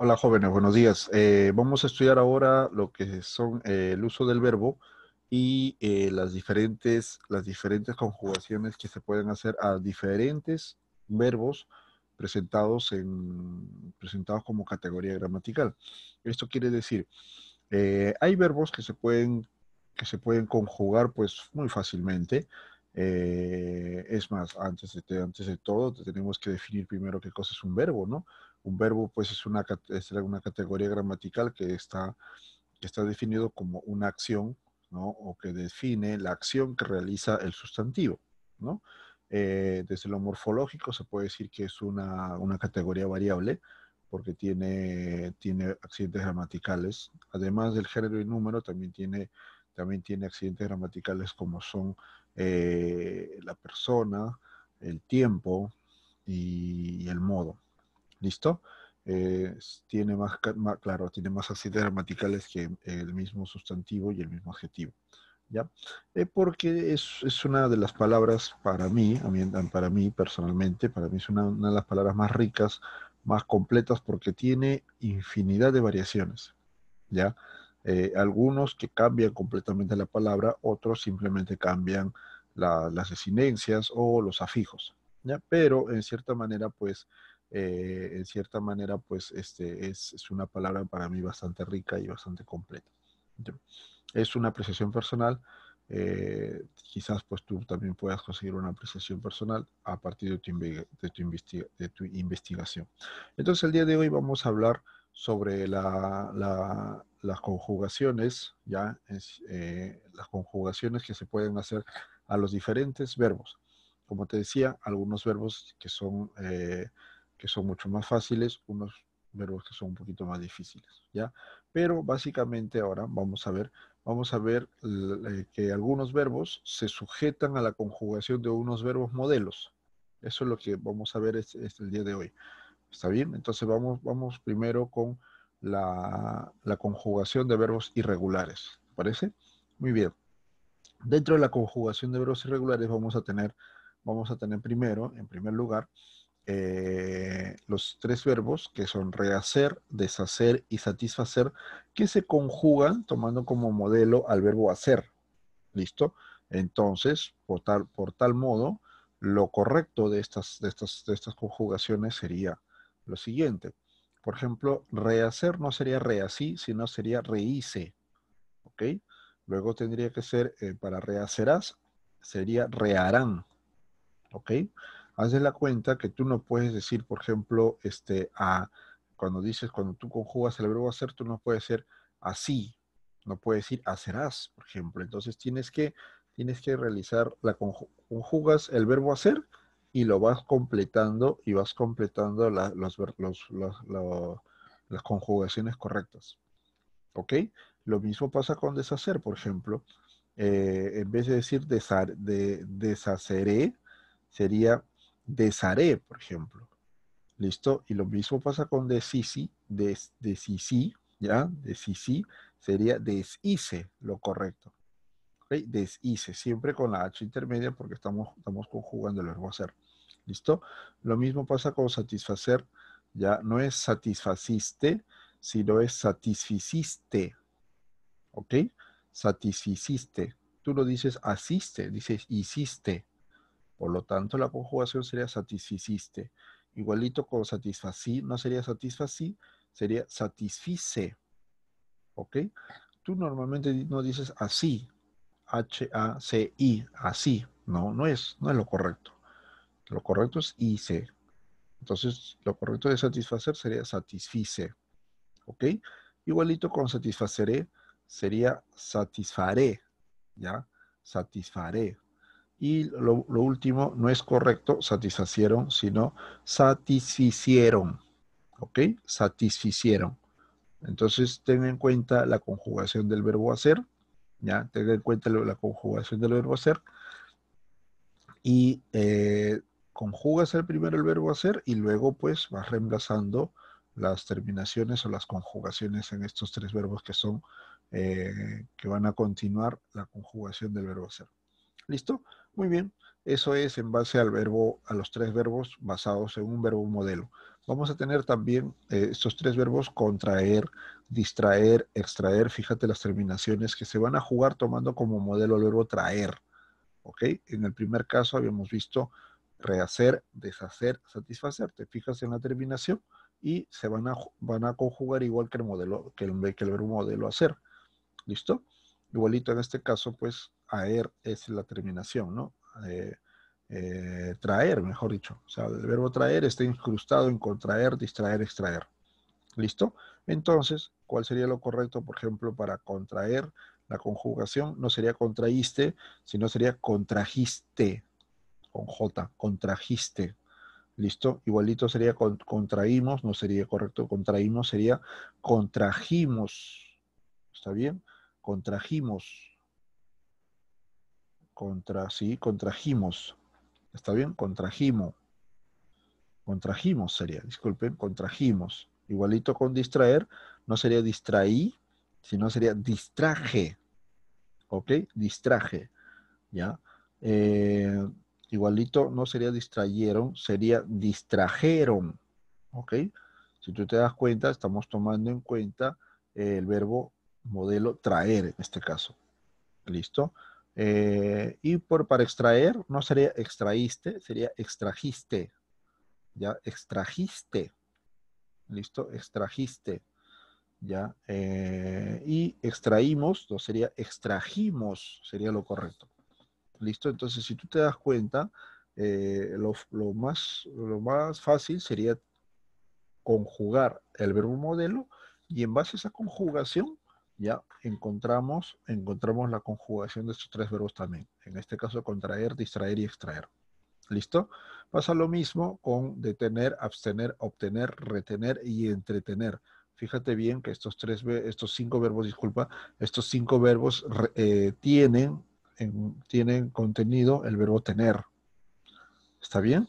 Hola jóvenes, buenos días. Eh, vamos a estudiar ahora lo que son eh, el uso del verbo y eh, las, diferentes, las diferentes conjugaciones que se pueden hacer a diferentes verbos presentados, en, presentados como categoría gramatical. Esto quiere decir, hay verbos que se, pueden, que se pueden conjugar pues muy fácilmente. es más, antes de, antes de todo tenemos que definir primero qué cosa es un verbo, ¿no? Un verbo, pues, es una, es una categoría gramatical que está, está definido como una acción, ¿no? O que define la acción que realiza el sustantivo, ¿no? Eh, desde lo morfológico se puede decir que es una, categoría variable porque tiene, tiene accidentes gramaticales. Además del género y número, también tiene, también tiene accidentes gramaticales como son eh, la persona, el tiempo y el modo. ¿Listo? Eh, tiene más, claro, tiene más así gramaticales que el mismo sustantivo y el mismo adjetivo. ¿Ya? Eh, porque es, una de las palabras para mí, para mí personalmente, para mí es una, de las palabras más ricas, más completas, porque tiene infinidad de variaciones. ¿Ya? Eh, algunos que cambian completamente la palabra, otros simplemente cambian las desinencias o los afijos. Pero en cierta manera, pues, eh, en cierta manera, pues, este, es, una palabra para mí bastante rica y bastante completa. Es una apreciación personal. Eh, quizás pues tú también puedas conseguir una apreciación personal a partir de tu, investigación. Entonces el día de hoy vamos a hablar sobre las conjugaciones, ya eh, las conjugaciones que se pueden hacer a los diferentes verbos como te decía, algunos verbos que son, eh, que son mucho más fáciles, unos verbos que son un poquito más difíciles, ¿ya? Pero básicamente ahora vamos a ver, vamos a ver eh, que algunos verbos se sujetan a la conjugación de unos verbos modelos. Eso es lo que vamos a ver el día de hoy. ¿Está bien? Entonces vamos, vamos primero con la, la conjugación de verbos irregulares. ¿Parece? Muy bien. Dentro de la conjugación de verbos irregulares vamos a tener vamos a tener primero, en primer lugar, eh, los tres verbos que son rehacer, deshacer y satisfacer, que se conjugan tomando como modelo al verbo hacer. ¿Listo? Entonces, por tal, por tal modo, lo correcto de estas, estas, de estas conjugaciones sería lo siguiente. Por ejemplo, rehacer no sería reasí, sino sería rehice. ¿Ok? Luego tendría que ser, eh, para rehacerás, sería reharán. ¿ok? Haz la cuenta que tú no puedes decir, por ejemplo, este, a, cuando dices, cuando tú conjugas el verbo hacer, tú no puedes decir así, no puedes decir hacerás, por ejemplo. Entonces tienes que, tienes que realizar, la conjugas el verbo hacer y lo vas completando y vas completando las conjugaciones correctas. ¿Ok? Lo mismo pasa con deshacer, por ejemplo. Eh, en vez de decir de, deshaceré, sería desaré, por ejemplo. ¿Listo? Y lo mismo pasa con deshisi. des, ¿ya? Deshisi sería deshice, lo correcto. ¿Okay? Deshice, siempre con la H intermedia porque estamos, estamos conjugando el verbo hacer. ¿Listo? Lo mismo pasa con satisfacer, ya no es satisfaciste, sino es satisficiste. ¿Ok? Satisficiste. Tú no dices asiste, dices hiciste. Por lo tanto, la conjugación sería satisficiste. Igualito con satisfací, no sería satisfací, sería satisfice. ¿Ok? Tú normalmente no dices así, H-A-C-I, así. No, no es, no es lo correcto. Lo correcto es hice. Entonces, lo correcto de satisfacer sería satisfice. ¿Ok? Igualito con satisfaceré, sería satisfaré. ¿Ya? Satisfaré. Y lo, último, no es correcto, satisfacieron, sino satisficieron. ¿Ok? Satisficieron. Entonces, ten en cuenta la conjugación del verbo hacer. ¿Ya? Ten en cuenta la conjugación del verbo hacer. Y eh, conjugas el primero el verbo hacer y luego pues vas reemplazando las terminaciones o las conjugaciones en estos tres verbos que son, eh, que van a continuar la conjugación del verbo hacer. ¿Listo? Muy bien, eso es en base al verbo, a los tres verbos basados en un verbo modelo. Vamos a tener también eh, estos tres verbos contraer, distraer, extraer. Fíjate las terminaciones que se van a jugar tomando como modelo el verbo traer. ¿Ok? En el primer caso habíamos visto rehacer, deshacer, satisfacer. Te fijas en la terminación y se van a, van a conjugar igual que el modelo, que el verbo modelo hacer. ¿Listo? Igualito en este caso, pues aer es la terminación, ¿no? Eh, eh, traer, mejor dicho. O sea, el verbo traer está incrustado en contraer, distraer, extraer. ¿Listo? Entonces, ¿cuál sería lo correcto, por ejemplo, para contraer? La conjugación no sería contraíste, sino sería contrajiste, con J, contrajiste. ¿Listo? Igualito sería contraímos, no sería correcto, contraímos sería contrajimos. ¿Está bien? Contrajimos. Contra, sí, contrajimos. ¿Está bien? contrajimos Contrajimos sería, disculpen, contrajimos. Igualito con distraer, no sería distraí, sino sería distraje. ¿Ok? Distraje. ¿Ya? Eh, igualito no sería distrayeron, sería distrajeron. ¿Ok? Si tú te das cuenta, estamos tomando en cuenta el verbo modelo traer en este caso. ¿Listo? Eh, y por, para extraer, no sería extraíste, sería extrajiste. Ya, extrajiste. ¿Listo? Extrajiste. Ya. Eh, y extraímos, no sería extrajimos, sería lo correcto. ¿Listo? Entonces, si tú te das cuenta, eh, lo, más, lo más fácil sería conjugar el verbo modelo y en base a esa conjugación ya encontramos, encontramos la conjugación de estos tres verbos también. En este caso, contraer, distraer y extraer. ¿Listo? Pasa lo mismo con detener, abstener, obtener, retener y entretener. Fíjate bien que estos tres, estos cinco verbos, disculpa, estos cinco verbos eh, tienen, tienen contenido el verbo tener. ¿Está bien?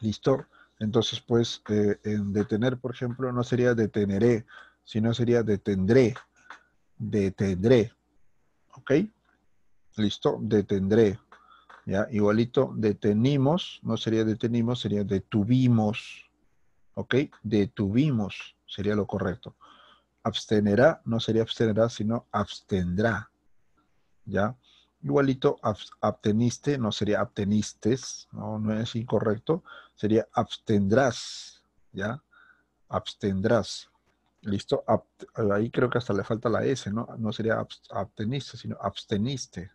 ¿Listo? Entonces, pues, eh, en detener, por ejemplo, no sería deteneré, sino sería detendré detendré. ¿Ok? Listo, detendré. ¿Ya? Igualito, detenimos, no sería detenimos, sería detuvimos. ¿Ok? Detuvimos sería lo correcto. Abstenerá, no sería abstenerá, sino abstendrá. ¿Ya? Igualito, absteniste, no sería abtenistes, no, no es incorrecto, sería abstendrás. ¿Ya? Abstendrás. Listo, ahí creo que hasta le falta la S, ¿no? No sería absteniste, sino absteniste.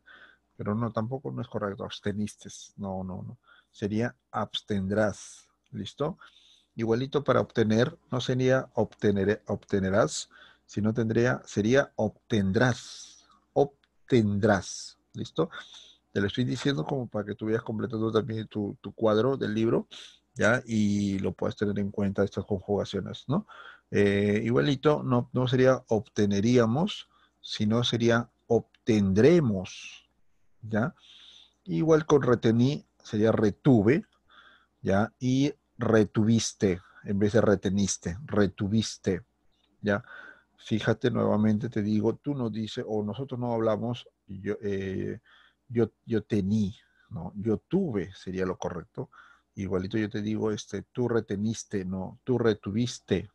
Pero no, tampoco no es correcto, absteniste. No, no, no. Sería abstendrás. ¿Listo? Igualito para obtener, no sería obtener, obtenerás, sino tendría, sería obtendrás. Obtendrás. ¿Listo? Te lo estoy diciendo como para que tú vayas completando también tu, tu cuadro del libro, ¿ya? Y lo puedas tener en cuenta estas conjugaciones, ¿no? Eh, igualito, no, no sería obteneríamos, sino sería obtendremos, ¿ya? Igual con retení sería retuve, ¿ya? Y retuviste, en vez de reteniste, retuviste, ¿ya? Fíjate nuevamente, te digo, tú no dices, o nosotros no hablamos, yo, eh, yo, yo tení, ¿no? Yo tuve sería lo correcto. Igualito yo te digo, este, tú reteniste, no, tú retuviste,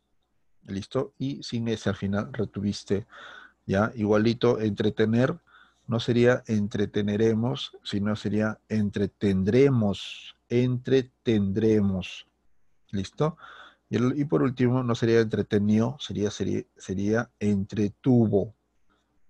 ¿Listo? Y sin ese al final retuviste, ¿ya? Igualito, entretener no sería entreteneremos, sino sería entretendremos, entretendremos. ¿Listo? Y, por último, no sería entretenido, sería, sería, sería entretuvo.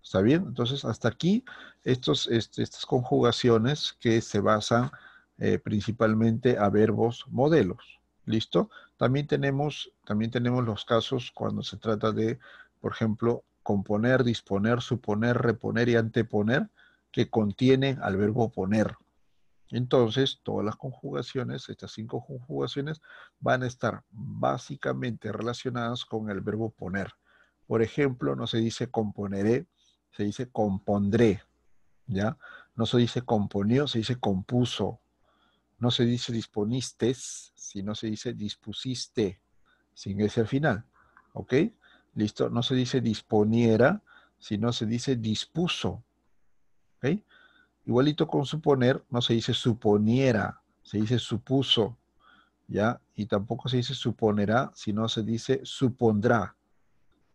¿Está bien? Entonces, hasta aquí, estos, este, estas conjugaciones que se basan eh, principalmente a verbos modelos. ¿Listo? También tenemos, también tenemos los casos cuando se trata de, por ejemplo, componer, disponer, suponer, reponer y anteponer, que contienen al verbo poner. Entonces, todas las conjugaciones, estas cinco conjugaciones, van a estar básicamente relacionadas con el verbo poner. Por ejemplo, no se dice componeré, se dice compondré, ¿ya? No se dice componió, se dice compuso, no se dice si sino se dice dispusiste, sin ese al final. ¿Ok? Listo. No se dice disponiera, sino se dice dispuso. ¿Ok? Igualito con suponer, no se dice suponiera, se dice supuso. ¿Ya? Y tampoco se dice suponerá, sino se dice supondrá.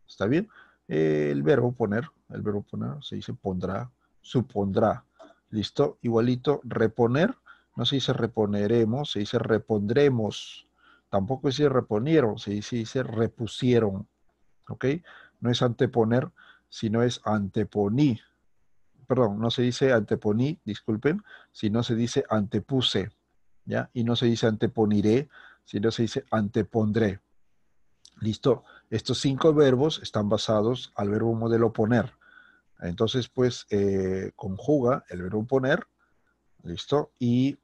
¿Está bien? el verbo poner, el verbo poner se dice pondrá, supondrá. ¿Listo? Igualito, reponer no se dice reponeremos, se dice repondremos. Tampoco se dice reponieron, se dice, repusieron. ¿Ok? No es anteponer, sino es anteponí. Perdón, no se dice anteponí, disculpen, sino se dice antepuse. ¿Ya? Y no se dice anteponiré, sino se dice antepondré. Listo. Estos cinco verbos están basados al verbo modelo poner. Entonces, pues, eh, conjuga el verbo poner, ¿listo? Y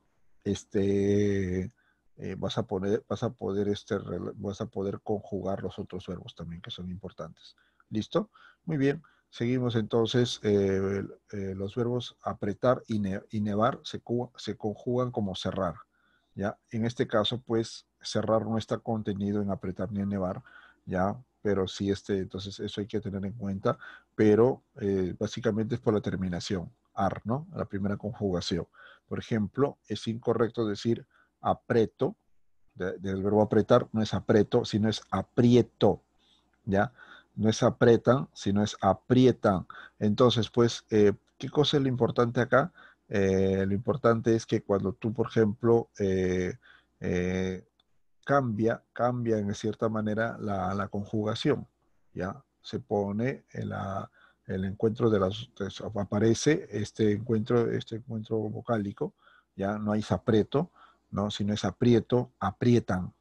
este, eh, vas a poder, vas a poder, este, vas a poder conjugar los otros verbos también que son importantes. ¿Listo? Muy bien. Seguimos entonces, eh, eh, los verbos apretar y, nevar se, se, conjugan como cerrar. ¿ya? En este caso, pues, cerrar no está contenido en apretar ni en nevar, ¿ya? Pero sí, este, entonces eso hay que tener en cuenta, pero básicamente es por la terminación. La primera conjugación. Por ejemplo, es incorrecto decir apreto, del verbo apretar, no es apreto, sino es aprieto, ¿ya? No es apretan, sino es aprietan. Entonces, pues, eh, ¿qué cosa es lo importante acá? Eh, lo importante es que cuando tú, por ejemplo, eh, cambia, cambia en cierta manera la, la conjugación, ¿ya? Se pone en la, el encuentro de las aparece este encuentro este encuentro vocálico ya no hay aprieto, no sino es aprieto aprietan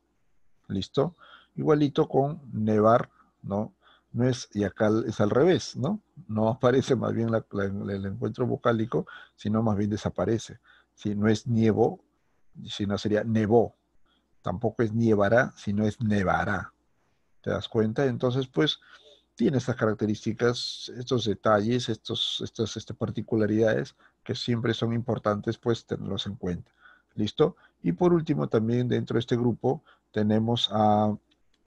listo igualito con nevar no no es y acá es al revés no no aparece más bien el encuentro vocálico sino más bien desaparece si no es nievo sino sería nevó tampoco es nievará sino es nevará te das cuenta entonces pues tiene estas características, estos detalles, estos, estas, este, particularidades que siempre son importantes, pues tenerlos en cuenta. ¿Listo? Y por último, también dentro de este grupo tenemos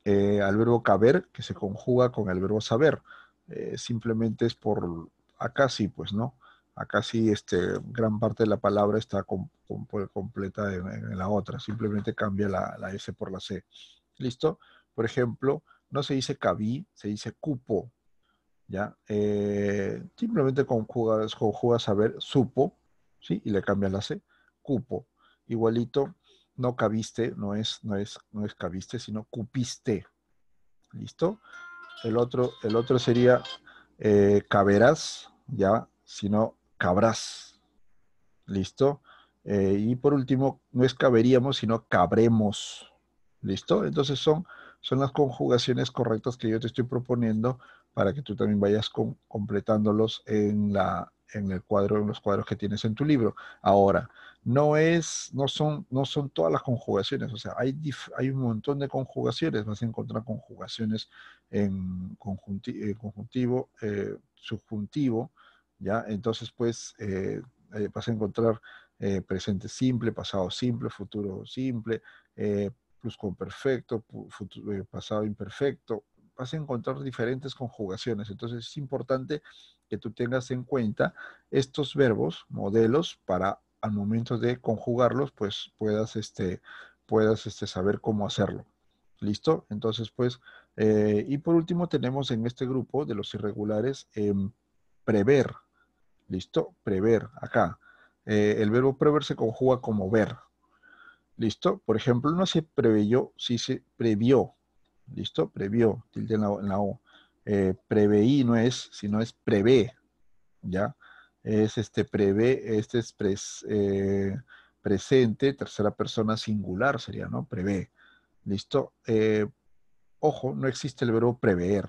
eh, al verbo caber, que se conjuga con el verbo saber. Eh, simplemente es por, acá sí, pues, ¿no? Acá sí, este, gran parte de la palabra está pues, completa en, la otra. Simplemente cambia la S por la C. ¿Listo? Por ejemplo, no se dice cabí, se dice cupo. ¿ya? Eh, simplemente conjugas, jugas a ver supo, ¿sí? Y le cambias la C, cupo. Igualito, no cabiste, no es, no es, no es cabiste, sino cupiste. ¿Listo? El otro, el otro sería eh, caberas, ya, sino cabrás. ¿Listo? Eh, y por último, no es caberíamos, sino cabremos. ¿Listo? Entonces son son las conjugaciones correctas que yo te estoy proponiendo para que tú también vayas completándolos en, la, en el cuadro, en los cuadros que tienes en tu libro. Ahora, no es, no son, no son todas las conjugaciones, o sea, hay, hay un montón de conjugaciones, vas a encontrar conjugaciones en eh, conjuntivo, eh, subjuntivo, ¿ya? Entonces, pues, eh, vas a encontrar presente simple, pasado simple, futuro simple, con perfecto, eh, pasado imperfecto, vas a encontrar diferentes conjugaciones. Entonces es importante que tú tengas en cuenta estos verbos, modelos, para al momento de conjugarlos, pues puedas, este, puedas este, saber cómo hacerlo. ¿Listo? Entonces, pues, eh, y por último tenemos en este grupo de los irregulares em, prever. ¿Listo? Prever, acá. Eh, el verbo prever se conjuga como ver, ¿Listo? Por ejemplo, no se preveyó, sí se previó. ¿Listo? Previó, tilde en la, O. Eh, preveí no es, sino es prevé. ¿Ya? Es este prevé, este es eh, presente, tercera persona singular sería, ¿no? Prevé. ¿Listo? Eh, ojo, no existe el verbo prever.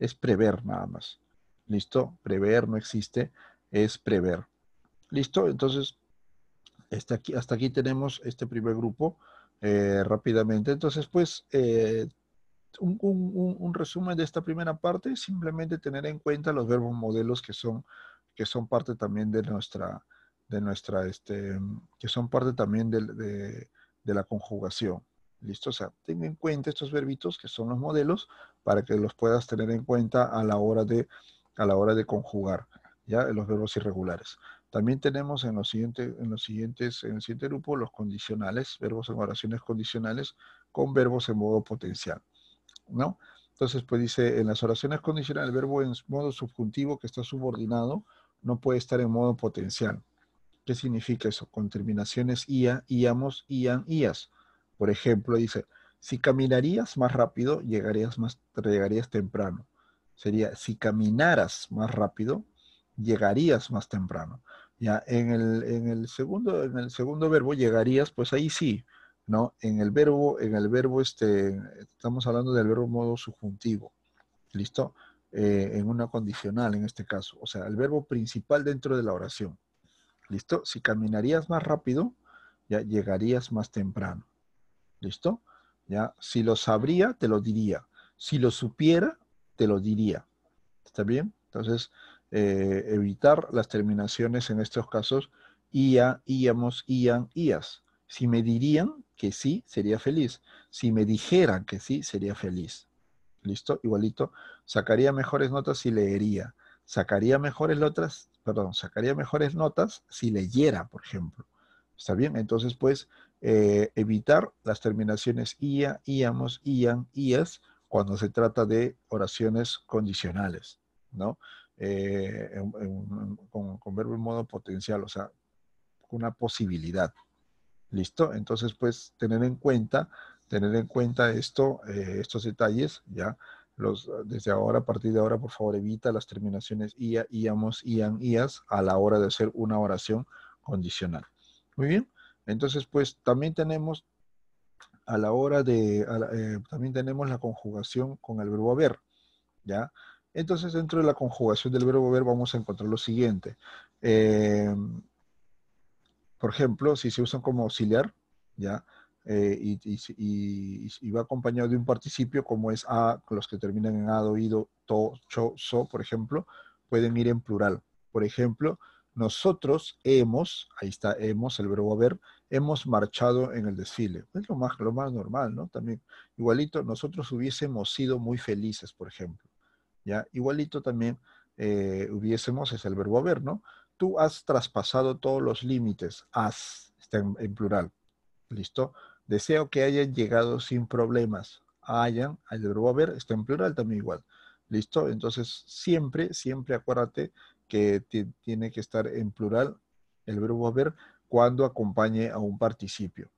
Es prever nada más. ¿Listo? Prever no existe, es prever. ¿Listo? Entonces, este aquí, hasta aquí tenemos este primer grupo eh, rápidamente. Entonces, pues, eh, un, resumen de esta primera parte, simplemente tener en cuenta los verbos modelos que son, que son parte también de nuestra, de nuestra, este, que son parte también de, la conjugación. ¿Listo? O sea, ten en cuenta estos verbitos que son los modelos para que los puedas tener en cuenta a la hora de, a la hora de conjugar ya los verbos irregulares. También tenemos en los, siguientes, en los siguientes, en el siguiente grupo los condicionales, verbos en oraciones condicionales con verbos en modo potencial, ¿no? Entonces, pues dice, en las oraciones condicionales, el verbo en modo subjuntivo que está subordinado no puede estar en modo potencial. ¿Qué significa eso? Con terminaciones ia, íamos, ian, IAS. Por ejemplo, dice, si caminarías más rápido, llegarías, más, llegarías temprano. Sería, si caminaras más rápido, llegarías más temprano. Ya en el, segundo en el segundo verbo llegarías, pues ahí sí, ¿no? En el verbo en el verbo este estamos hablando del verbo modo subjuntivo. ¿Listo? Eh, en una condicional en este caso, o sea, el verbo principal dentro de la oración. ¿Listo? Si caminarías más rápido, ya llegarías más temprano. ¿Listo? Ya, si lo sabría, te lo diría. Si lo supiera, te lo diría. ¿Está bien? Entonces, eh, evitar las terminaciones en estos casos IA, íamos, ian, ias. Si me dirían que sí, sería feliz. Si me dijeran que sí, sería feliz. ¿Listo? Igualito. Sacaría mejores notas si leería. Sacaría mejores notas, perdón, sacaría mejores notas si leyera, por ejemplo. ¿Está bien? Entonces, pues, eh, evitar las terminaciones ia, íamos, ian, ias cuando se trata de oraciones condicionales, ¿no? Eh, con, verbo en modo potencial, o sea, una posibilidad. ¿Listo? Entonces, pues, tener en cuenta, tener en cuenta esto, eh, estos detalles, ¿ya? Los, desde ahora, a partir de ahora, por favor, evita las terminaciones ia, íamos, ian, ias a la hora de hacer una oración condicional. Muy bien. Entonces, pues, también tenemos a la hora de, eh, también tenemos la conjugación con el verbo haber, ¿ya? Entonces, dentro de la conjugación del verbo ver vamos a encontrar lo siguiente. Eh, por ejemplo, si se usan como auxiliar, ¿ya? Eh, y, va acompañado de un participio como es a, los que terminan en a, ido, to, cho, so, por ejemplo, pueden ir en plural. Por ejemplo, nosotros hemos, ahí está hemos, el verbo haber, hemos marchado en el desfile. Es lo más, lo más normal, ¿no? También, igualito, nosotros hubiésemos sido muy felices, por ejemplo. ¿ya? Igualito también eh, hubiésemos, es el verbo haber, ¿no? Tú has traspasado todos los límites, has, está en, en plural, ¿listo? Deseo que hayan llegado sin problemas, hayan, el verbo haber está en plural también igual, ¿listo? Entonces, siempre, siempre acuérdate que tiene que estar en plural el verbo haber cuando acompañe a un participio,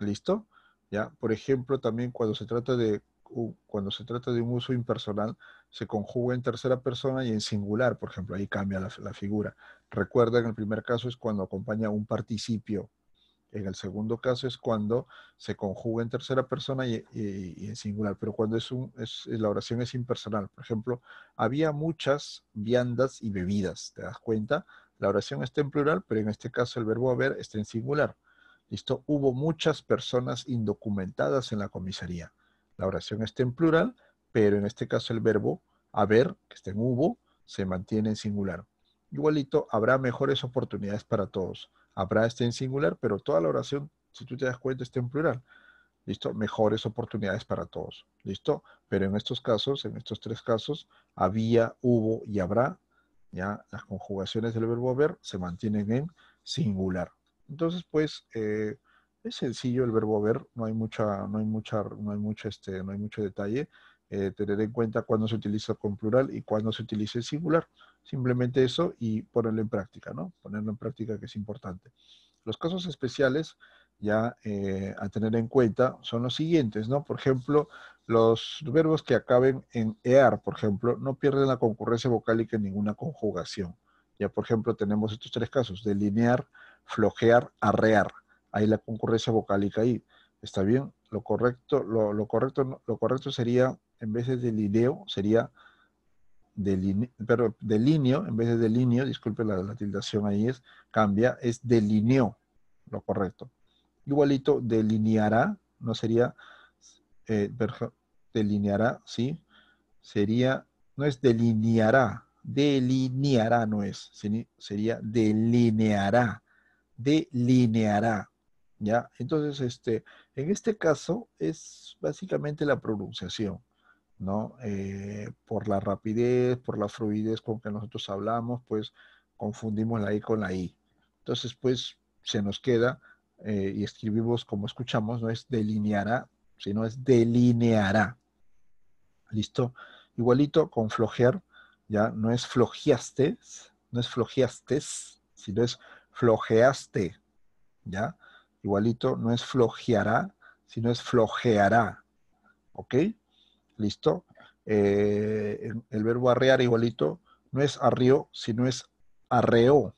¿listo? ¿Ya? Por ejemplo, también cuando se trata de cuando se trata de un uso impersonal, se conjuga en tercera persona y en singular, por ejemplo, ahí cambia la, figura. Recuerda que en el primer caso es cuando acompaña un participio, en el segundo caso es cuando se conjuga en tercera persona y, en singular, pero cuando es la oración es impersonal. Por ejemplo, había muchas viandas y bebidas, ¿te das cuenta? La oración está en plural, pero en este caso el verbo haber está en singular. Listo, hubo muchas personas indocumentadas en la comisaría. La oración está en plural, pero en este caso el verbo haber, que está en hubo, se mantiene en singular. Igualito, habrá mejores oportunidades para todos. Habrá está en singular, pero toda la oración, si tú te das cuenta, está en plural. ¿Listo? Mejores oportunidades para todos. ¿Listo? Pero en estos casos, en estos tres casos, había, hubo y habrá, ya las conjugaciones del verbo haber se mantienen en singular. Entonces, pues, eh, es sencillo el verbo haber, no hay mucha, no hay mucha, no hay este, no hay mucho detalle. Eh, tener en cuenta cuándo se utiliza con plural y cuándo se utiliza el singular. Simplemente eso y ponerlo en práctica, ¿no? Ponerlo en práctica que es importante. Los casos especiales ya eh, a tener en cuenta son los siguientes, ¿no? Por ejemplo, los verbos que acaben en ear, por ejemplo, no pierden la concurrencia vocálica en ninguna conjugación. Ya, por ejemplo, tenemos estos tres casos, delinear, flojear, arrear hay la concurrencia vocálica ahí. ¿Está bien? Lo correcto, lo, correcto, lo correcto sería, en vez de delineo, sería pero delineo, en vez de delineo, disculpe la, la ahí es, cambia, es delineo, lo correcto. Igualito, delineará, no sería, eh, delineará, ¿sí? Sería, no es delineará, delineará no es, sería delineará, delineará. ¿ya? Entonces, este, en este caso es básicamente la pronunciación, ¿no? Eh, por la rapidez, por la fluidez con que nosotros hablamos, pues confundimos la I con la I. Entonces, pues se nos queda eh, y escribimos como escuchamos, no es delineará, sino es delineará. ¿Listo? Igualito con flojear, ya no es flojeaste, no es flojeaste, sino es flojeaste, ¿ya? igualito, no es flojeará, sino es flojeará. ¿Ok? ¿Listo? Eh, el, verbo arrear igualito, no es arrió, sino es arreó.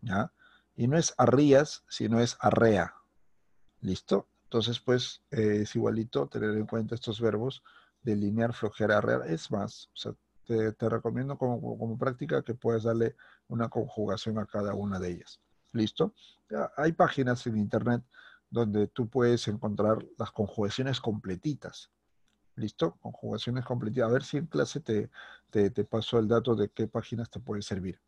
¿ya? Y no es arrías, sino es arrea. ¿Listo? Entonces, pues, eh, es igualito tener en cuenta estos verbos de linear, flojear, arrear. Es más, te, recomiendo como, como, práctica que puedas darle una conjugación a cada una de ellas. ¿Listo? hay páginas en Internet donde tú puedes encontrar las conjugaciones completitas. ¿Listo? Conjugaciones completitas. A ver si en clase te, te, paso el dato de qué páginas te puede servir.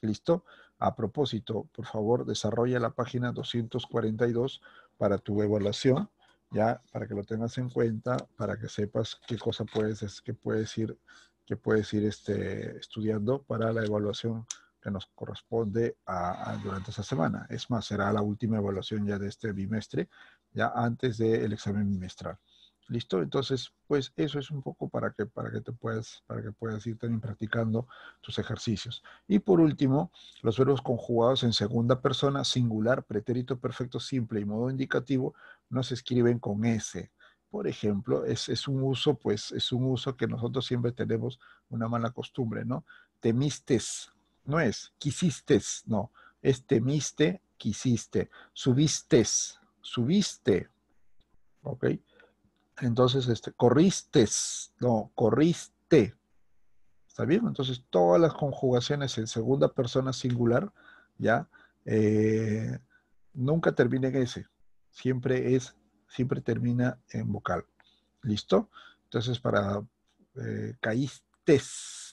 ¿Listo? A propósito, por favor, desarrolla la página 242 para tu evaluación, ya para que lo tengas en cuenta, para que sepas qué cosa puedes, que puedes ir, que puedes ir este, estudiando para la evaluación que nos corresponde a, durante esa semana. Es más, será la última evaluación ya de este bimestre, ya antes del examen bimestral. ¿Listo? Entonces, pues eso es un poco para que, para que te puedas, para que puedas ir también practicando tus ejercicios. Y por último, los verbos conjugados en segunda persona, singular, pretérito perfecto simple y modo indicativo, no se escriben con S. Por ejemplo, es, es un uso, pues, es un uso que nosotros siempre tenemos una mala costumbre, ¿no? Temistes, no es quisistes, no, es temiste, quisiste, subiste, subiste, ¿ok? Entonces, este, no, corriste, ¿está bien? Entonces, todas las conjugaciones en segunda persona singular, ¿ya? Eh, nunca termina en S, siempre es, siempre termina en vocal, ¿listo? Entonces, para eh, caíste,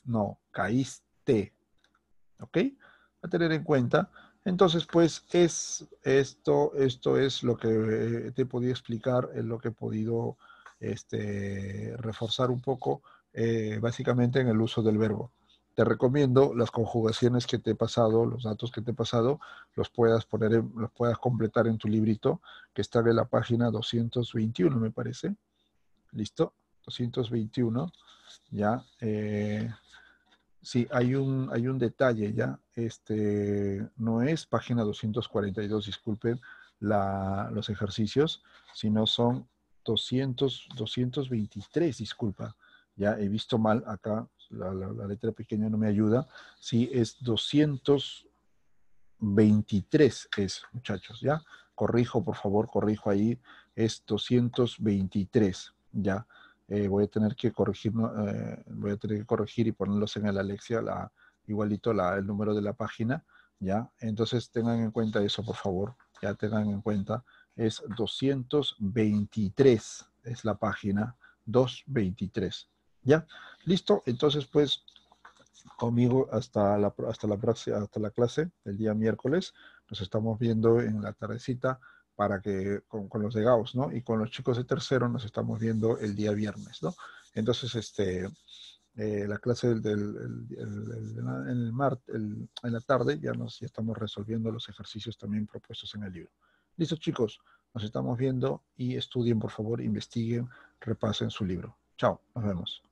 no, caíste, ¿Ok? A tener en cuenta. Entonces, pues, es, esto, esto es lo que eh, te he podido explicar, es lo que he podido este, reforzar un poco, eh, básicamente en el uso del verbo. Te recomiendo las conjugaciones que te he pasado, los datos que te he pasado, los puedas poner, los puedas completar en tu librito, que está en la página 221, me parece. ¿Listo? 221, ya. Eh, Sí, hay un, hay un detalle ya. Este, no es página 242, disculpen, los ejercicios, sino son 200, 223, disculpa. Ya he visto mal acá, la, la, letra pequeña no me ayuda. Sí, es 223 es, muchachos, ¿ya? Corrijo, por favor, corrijo ahí. Es 223, ¿ya? Eh, voy a tener que corregir, eh, voy a tener que corregir y ponerlos en el Alexia, la, igualito la, el número de la página, ¿ya? Entonces tengan en cuenta eso, por favor, ya tengan en cuenta, es 223, es la página 223, ¿ya? Listo, entonces pues conmigo hasta la, hasta la, hasta la clase del día miércoles, nos estamos viendo en la tardecita para que con, los de Gauss, ¿no? Y con los chicos de tercero nos estamos viendo el día viernes, ¿no? Entonces, este, eh, la clase del, en, el en la tarde ya nos ya estamos resolviendo los ejercicios también propuestos en el libro. Listo, chicos, nos estamos viendo y estudien, por favor, investiguen, repasen su libro. Chao, nos vemos.